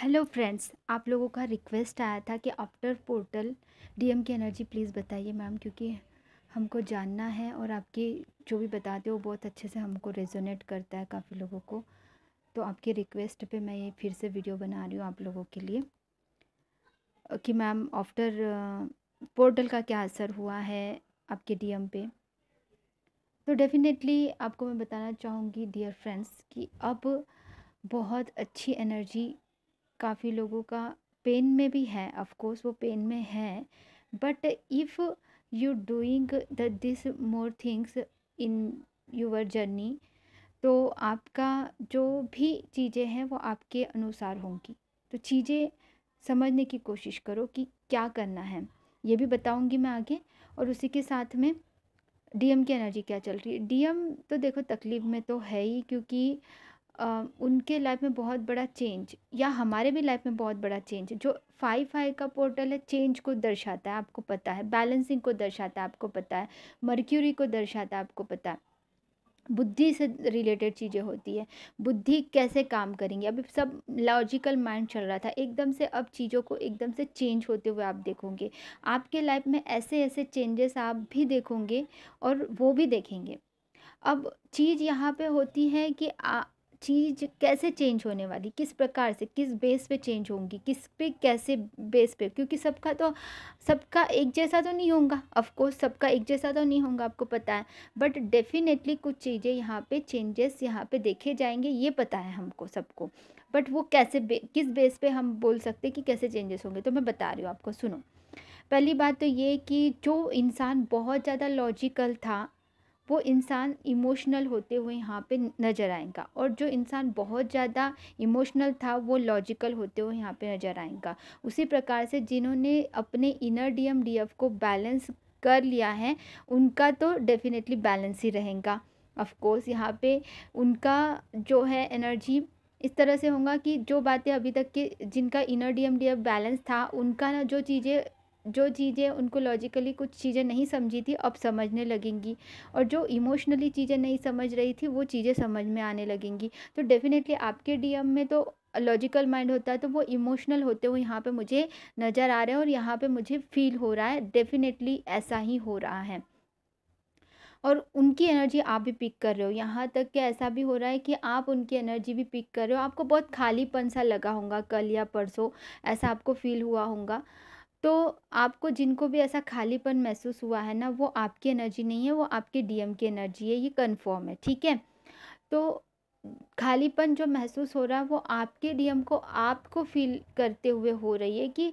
hello friends आप लोगों का रिक्वेस्ट आया था कि आफ्टर पोर्टल डीएम की एनर्जी प्लीज़ बताइए मैम क्योंकि हमको जानना है और आपकी जो भी बताते हो बहुत अच्छे से हमको रेजोनेट करता है काफ़ी लोगों को तो आपकी रिक्वेस्ट पे मैं ये फिर से वीडियो बना रही हूँ आप लोगों के लिए कि मैम आफ्टर पोर्टल का क्या असर हुआ है आपके डीएम एम तो डेफिनेटली आपको मैं बताना चाहूँगी डियर फ्रेंड्स कि अब बहुत अच्छी एनर्जी काफ़ी लोगों का पेन में भी है ऑफकोर्स वो पेन में है but if you doing the this more things in your journey तो आपका जो भी चीज़ें हैं वो आपके अनुसार होंगी तो चीज़ें समझने की कोशिश करो कि क्या करना है ये भी बताऊंगी मैं आगे और उसी के साथ में डीएम की एनर्जी क्या चल रही है डीएम तो देखो तकलीफ़ में तो है ही क्योंकि उनके लाइफ में बहुत बड़ा चेंज या हमारे भी लाइफ में बहुत बड़ा चेंज जो फाइव फाइव का पोर्टल है चेंज को दर्शाता है आपको पता है बैलेंसिंग को दर्शाता है आपको पता है मर्क्यूरी को दर्शाता है आपको पता है बुद्धि से रिलेटेड चीज़ें होती है बुद्धि कैसे काम करेंगी अभी सब लॉजिकल माइंड चल रहा था एकदम से अब चीज़ों को एकदम से चेंज होते हुए आप देखोगे आपके लाइफ में ऐसे ऐसे चेंजेस आप भी देखोगे और वो भी देखेंगे अब चीज़ यहाँ पे होती है कि आ, चीज़ कैसे चेंज होने वाली किस प्रकार से किस बेस पे चेंज होंगी किस पे कैसे बेस पे क्योंकि सबका तो सबका एक जैसा तो नहीं होगा ऑफकोर्स सबका एक जैसा तो नहीं होगा आपको पता है बट डेफिनेटली कुछ चीज़ें यहाँ पे चेंजेस यहाँ पे देखे जाएंगे ये पता है हमको सबको बट वो कैसे बे, किस बेस पे हम बोल सकते कि कैसे चेंजेस होंगे तो मैं बता रही हूँ आपको सुनो पहली बात तो ये कि जो इंसान बहुत ज़्यादा लॉजिकल था वो इंसान इमोशनल होते हुए यहाँ पे नज़र आएगा और जो इंसान बहुत ज़्यादा इमोशनल था वो लॉजिकल होते हुए यहाँ पे नज़र आएगा उसी प्रकार से जिन्होंने अपने inner D M D F को बैलेंस कर लिया है उनका तो डेफिनेटली बैलेंस ही रहेगा ऑफकोर्स यहाँ पे उनका जो है एनर्जी इस तरह से होगा कि जो बातें अभी तक के जिनका inner D M D F balance था उनका ना जो चीज़ें जो चीज़ें उनको लॉजिकली कुछ चीज़ें नहीं समझी थी अब समझने लगेंगी और जो इमोशनली चीज़ें नहीं समझ रही थी वो चीज़ें समझ में आने लगेंगी तो डेफ़िनेटली आपके डीएम में तो लॉजिकल माइंड होता है तो वो इमोशनल होते हुए यहाँ पे मुझे नज़र आ रहे हैं और यहाँ पे मुझे फील हो रहा है डेफिनेटली ऐसा ही हो रहा है और उनकी एनर्जी आप भी पिक कर रहे हो यहाँ तक कि ऐसा भी हो रहा है कि आप उनकी एनर्जी भी पिक कर रहे हो आपको बहुत खालीपन सा लगा होगा कल या परसों ऐसा आपको फील हुआ होगा तो आपको जिनको भी ऐसा खालीपन महसूस हुआ है ना वो आपकी एनर्जी नहीं है वो आपके डीएम की एनर्जी है ये कन्फर्म है ठीक है तो खालीपन जो महसूस हो रहा है वो आपके डीएम को आपको फील करते हुए हो रही है कि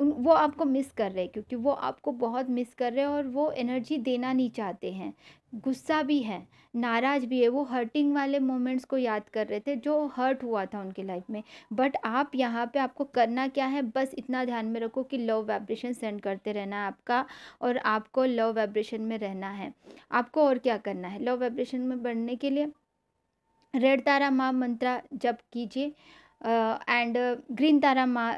उन वो आपको मिस कर रहे हैं क्योंकि वो आपको बहुत मिस कर रहे हैं और वो एनर्जी देना नहीं चाहते हैं गुस्सा भी है नाराज़ भी है वो हर्टिंग वाले मोमेंट्स को याद कर रहे थे जो हर्ट हुआ था उनकी लाइफ में बट आप यहाँ पे आपको करना क्या है बस इतना ध्यान में रखो कि लव वाइब्रेशन सेंड करते रहना है आपका और आपको लव वाइब्रेशन में रहना है आपको और क्या करना है लव वाइब्रेशन में बढ़ने के लिए रेड तारा माँ मंत्रा जब कीजिए एंड ग्रीन तारा मा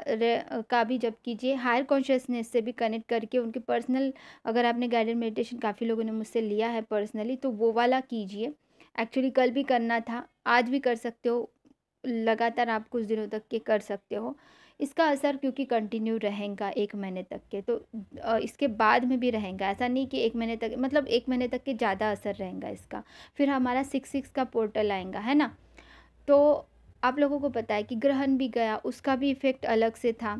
का भी जब कीजिए हायर कॉन्शियसनेस से भी कनेक्ट करके उनके पर्सनल अगर आपने गाइडेड मेडिटेशन काफ़ी लोगों ने मुझसे लिया है पर्सनली तो वो वाला कीजिए एक्चुअली कल भी करना था आज भी कर सकते हो लगातार आप कुछ दिनों तक के कर सकते हो इसका असर क्योंकि कंटिन्यू रहेगा एक महीने तक के तो इसके बाद में भी रहेगा ऐसा नहीं कि एक महीने तक मतलब एक महीने तक के ज़्यादा असर रहेगा इसका फिर हमारा सिक्स सिक्स का पोर्टल आएगा है ना तो आप लोगों को पता है कि ग्रहण भी गया उसका भी इफ़ेक्ट अलग से था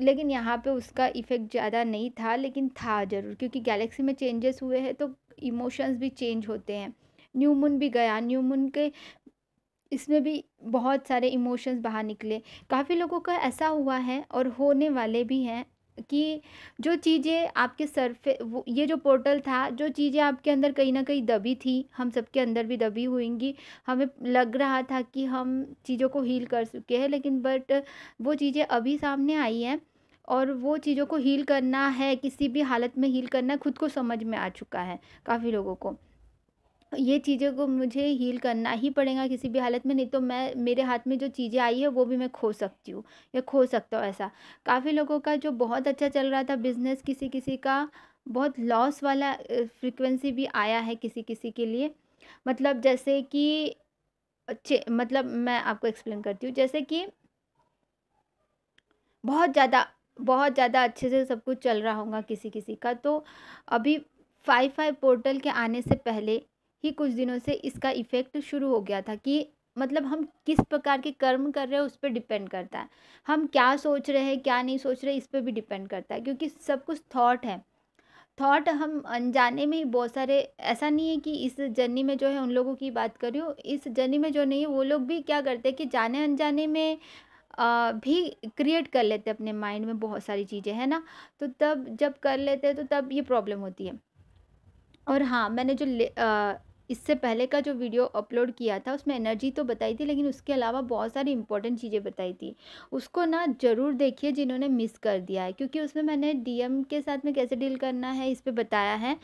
लेकिन यहाँ पे उसका इफ़ेक्ट ज़्यादा नहीं था लेकिन था ज़रूर क्योंकि गैलेक्सी में चेंजेस हुए हैं तो इमोशंस भी चेंज होते हैं न्यू मून भी गया न्यू मून के इसमें भी बहुत सारे इमोशंस बाहर निकले काफ़ी लोगों का ऐसा हुआ है और होने वाले भी हैं कि जो चीज़ें आपके सरफे वो ये जो पोर्टल था जो चीज़ें आपके अंदर कहीं ना कहीं दबी थी हम सबके अंदर भी दबी हुएंगी हमें लग रहा था कि हम चीज़ों को हील कर चुके हैं लेकिन बट वो चीज़ें अभी सामने आई हैं और वो चीज़ों को हील करना है किसी भी हालत में हील करना खुद को समझ में आ चुका है काफ़ी लोगों को ये चीज़ों को मुझे हील करना ही पड़ेगा किसी भी हालत में नहीं तो मैं मेरे हाथ में जो चीज़ें आई है वो भी मैं खो सकती हूँ या खो सकता हूँ ऐसा काफ़ी लोगों का जो बहुत अच्छा चल रहा था बिज़नेस किसी किसी का बहुत लॉस वाला फ्रिक्वेंसी भी आया है किसी किसी के लिए मतलब जैसे कि मतलब मैं आपको एक्सप्लेन करती हूँ जैसे कि बहुत ज़्यादा बहुत ज़्यादा अच्छे से सब कुछ चल रहा होगा किसी किसी का तो अभी फाइव फाइव पोर्टल के आने से पहले ही कुछ दिनों से इसका इफ़ेक्ट शुरू हो गया था कि मतलब हम किस प्रकार के कर्म कर रहे हैं उस पर डिपेंड करता है हम क्या सोच रहे हैं क्या नहीं सोच रहे इस पर भी डिपेंड करता है क्योंकि सब कुछ थॉट है थॉट हम अनजाने में ही बहुत सारे ऐसा नहीं है कि इस जर्नी में जो है उन लोगों की बात कर रही हूँ इस जर्नी में जो नहीं है वो लोग भी क्या करते हैं कि जाने अनजाने में भी क्रिएट कर लेते हैं अपने माइंड में बहुत सारी चीज़ें है ना तो तब जब कर लेते हैं तो तब ये प्रॉब्लम होती है और हाँ मैंने जो इससे पहले का जो वीडियो अपलोड किया था उसमें एनर्जी तो बताई थी लेकिन उसके अलावा बहुत सारी इंपॉर्टेंट चीज़ें बताई थी उसको ना ज़रूर देखिए जिन्होंने मिस कर दिया है क्योंकि उसमें मैंने डीएम के साथ में कैसे डील करना है इस पर बताया है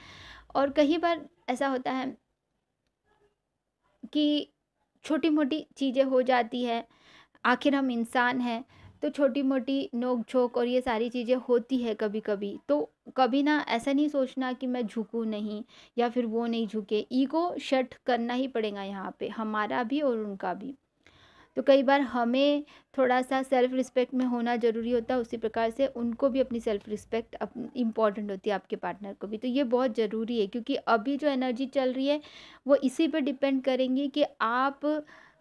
और कई बार ऐसा होता है कि छोटी मोटी चीज़ें हो जाती है आखिर हम इंसान हैं तो छोटी मोटी नोक झोंक और ये सारी चीज़ें होती है कभी कभी तो कभी ना ऐसा नहीं सोचना कि मैं झुकूँ नहीं या फिर वो नहीं झुके ईगो शट करना ही पड़ेगा यहाँ पे हमारा भी और उनका भी तो कई बार हमें थोड़ा सा सेल्फ़ रिस्पेक्ट में होना ज़रूरी होता है उसी प्रकार से उनको भी अपनी सेल्फ़ रिस्पेक्ट इम्पॉर्टेंट होती है आपके पार्टनर को भी तो ये बहुत ज़रूरी है क्योंकि अभी जो एनर्जी चल रही है वो इसी पर डिपेंड करेंगी कि आप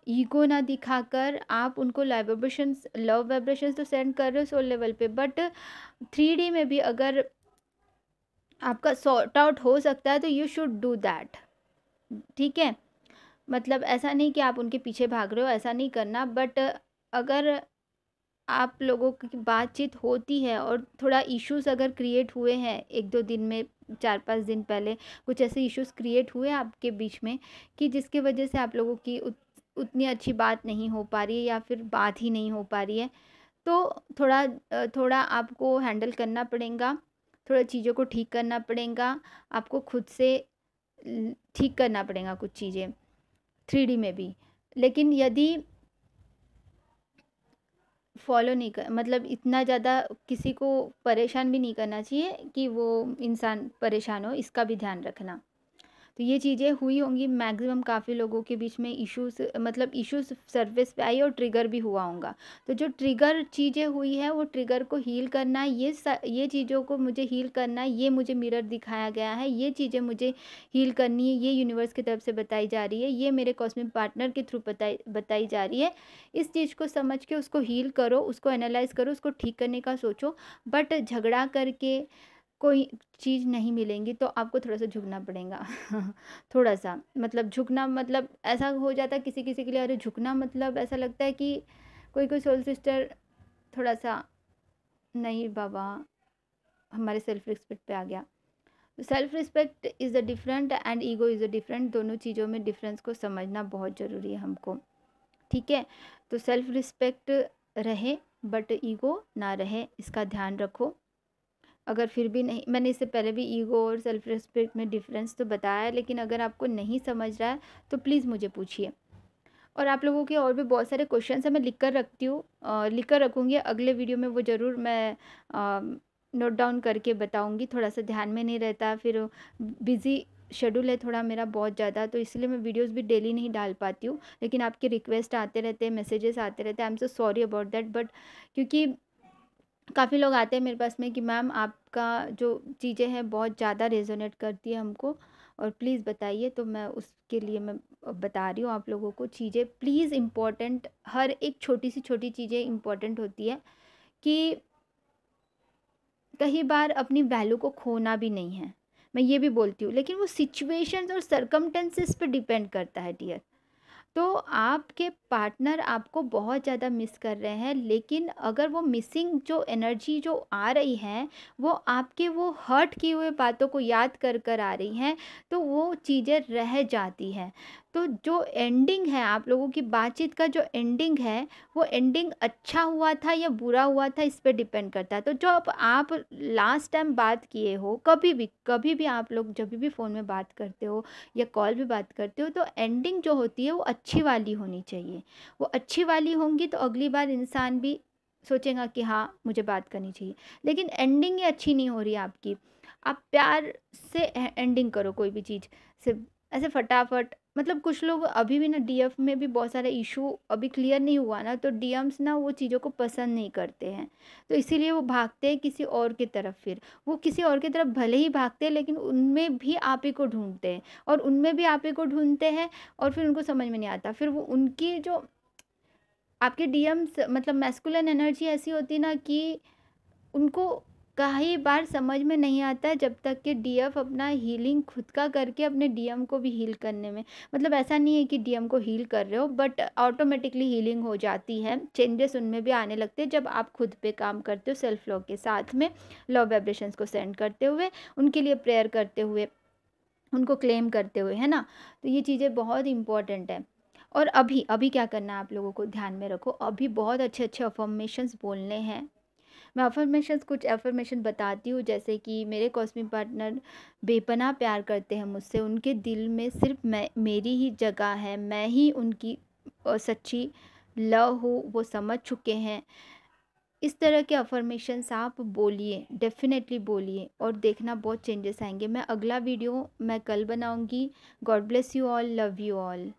ईगो ना दिखाकर आप उनको लाइव वाइब्रेशंस लव वाइब्रेशंस तो सेंड कर रहे हो सोल लेवल पे बट थ्री डी में भी अगर आपका सॉर्ट आउट हो सकता है तो यू शुड डू दैट ठीक है मतलब ऐसा नहीं कि आप उनके पीछे भाग रहे हो ऐसा नहीं करना बट अगर आप लोगों की बातचीत होती है और थोड़ा इश्यूज अगर क्रिएट हुए हैं एक दो दिन में चार पाँच दिन पहले कुछ ऐसे इश्यूज क्रिएट हुए आपके बीच में कि जिसके वजह से आप लोगों की उतनी अच्छी बात नहीं हो पा रही है या फिर बात ही नहीं हो पा रही है तो थोड़ा थोड़ा आपको हैंडल करना पड़ेगा थोड़ा चीज़ों को ठीक करना पड़ेगा आपको खुद से ठीक करना पड़ेगा कुछ चीज़ें थ्री में भी लेकिन यदि फॉलो नहीं कर मतलब इतना ज़्यादा किसी को परेशान भी नहीं करना चाहिए कि वो इंसान परेशान हो इसका भी ध्यान रखना तो ये चीज़ें हुई होंगी मैक्सिमम काफ़ी लोगों के बीच में इश्यूज मतलब इश्यूज सरफेस पे आई और ट्रिगर भी हुआ होगा तो जो ट्रिगर चीज़ें हुई है वो ट्रिगर को हील करना ये ये चीज़ों को मुझे हील करना ये मुझे मिरर दिखाया गया है ये चीज़ें मुझे हील करनी है ये यूनिवर्स की तरफ से बताई जा रही है ये मेरे कॉस्मिक पार्टनर के थ्रू बताई बताई जा रही है इस चीज़ को समझ के उसको हील करो उसको एनालाइज करो उसको ठीक करने का सोचो बट झगड़ा करके कोई चीज़ नहीं मिलेंगी तो आपको थोड़ा सा झुकना पड़ेगा थोड़ा सा मतलब झुकना मतलब ऐसा हो जाता है किसी किसी के लिए अरे झुकना मतलब ऐसा लगता है कि कोई कोई सोल सिस्टर थोड़ा सा नहीं बाबा हमारे सेल्फ रिस्पेक्ट पे आ गया self respect is a different and ego is a different दोनों चीज़ों में डिफरेंस को समझना बहुत ज़रूरी है हमको ठीक है तो सेल्फ रिस्पेक्ट रहे बट ईगो ना रहे इसका ध्यान रखो अगर फिर भी नहीं मैंने इससे पहले भी ईगो और सेल्फ़ रिस्पेक्ट में डिफरेंस तो बताया है लेकिन अगर आपको नहीं समझ रहा है तो प्लीज़ मुझे पूछिए और आप लोगों के और भी बहुत सारे क्वेश्चन हैं मैं लिख कर रखती हूँ लिख कर रखूँगी अगले वीडियो में वो ज़रूर मैं नोट डाउन करके बताऊँगी थोड़ा सा ध्यान में नहीं रहता फिर बिज़ी शेड्यूल है थोड़ा मेरा बहुत ज़्यादा तो इसलिए मैं वीडियोस भी डेली नहीं डाल पाती हूँ लेकिन आपके रिक्वेस्ट आते रहते हैं मैसेजेस आते रहते हैं I am so sorry about that but क्योंकि काफ़ी लोग आते हैं मेरे पास में कि मैम आपका जो चीज़ें हैं बहुत ज़्यादा रेजोनेट करती है हमको और प्लीज़ बताइए तो मैं उसके लिए मैं बता रही हूँ आप लोगों को चीज़ें प्लीज़ इम्पॉर्टेंट हर एक छोटी सी छोटी चीज़ें इम्पॉर्टेंट होती है कि कई बार अपनी वैल्यू को खोना भी नहीं है मैं ये भी बोलती हूँ लेकिन वो सिचुएशंस और सरकमटेंसेस पे डिपेंड करता है डियर तो आपके पार्टनर आपको बहुत ज़्यादा मिस कर रहे हैं लेकिन अगर वो मिसिंग जो एनर्जी जो आ रही है वो आपके वो हर्ट किए हुए बातों को याद कर कर आ रही हैं तो वो चीज़ें रह जाती हैं तो जो एंडिंग है आप लोगों की बातचीत का जो एंडिंग है वो एंडिंग अच्छा हुआ था या बुरा हुआ था इस पर डिपेंड करता है तो जो आप, आप लास्ट टाइम बात किए हो कभी भी कभी भी आप लोग जब भी फ़ोन में बात करते हो या कॉल भी बात करते हो तो एंडिंग जो होती है वो अच्छी वाली होनी चाहिए वो अच्छी वाली होंगी तो अगली बार इंसान भी सोचेगा कि हाँ मुझे बात करनी चाहिए लेकिन एंडिंग ही अच्छी नहीं हो रही आपकी आप प्यार से एंडिंग करो कोई भी चीज़ सिर्फ ऐसे फटाफट मतलब कुछ लोग अभी भी ना डीएफ में भी बहुत सारे इशू अभी क्लियर नहीं हुआ ना तो डीएम्स ना वो चीज़ों को पसंद नहीं करते हैं तो इसीलिए वो भागते हैं किसी और की तरफ फिर वो किसी और की तरफ भले ही भागते हैं लेकिन उनमें भी आप ही को ढूंढते हैं और उनमें भी आप ही को ढूंढते हैं और फिर उनको समझ में नहीं आता फिर वो उनकी जो आपके डीएम्स मतलब मेस्कुलर एनर्जी ऐसी होती ना कि उनको कई बार समझ में नहीं आता जब तक कि डीएफ अपना हीलिंग खुद का करके अपने डीएम को भी हील करने में मतलब ऐसा नहीं है कि डीएम को हील कर रहे हो बट ऑटोमेटिकली हीलिंग हो जाती है चेंजेस उनमें भी आने लगते हैं जब आप खुद पे काम करते हो सेल्फ लॉ के साथ में लॉ वाइब्रेशन को सेंड करते हुए उनके लिए प्रेयर करते हुए उनको क्लेम करते हुए है ना तो ये चीज़ें बहुत इंपॉर्टेंट हैं और अभी अभी क्या करना है आप लोगों को ध्यान में रखो अभी बहुत अच्छे अच्छे अफॉर्मेशंस बोलने हैं मैं अफर्मेशन कुछ अफर्मेशन बताती हूँ जैसे कि मेरे कॉस्मिक पार्टनर बेपना प्यार करते हैं मुझसे उनके दिल में सिर्फ मैं मेरी ही जगह है मैं ही उनकी सच्ची लव हूँ वो समझ चुके हैं इस तरह के अफर्मेशंस आप बोलिए डेफिनेटली बोलिए और देखना बहुत चेंजेस आएंगे मैं अगला वीडियो मैं कल बनाऊंगी God bless you all love you all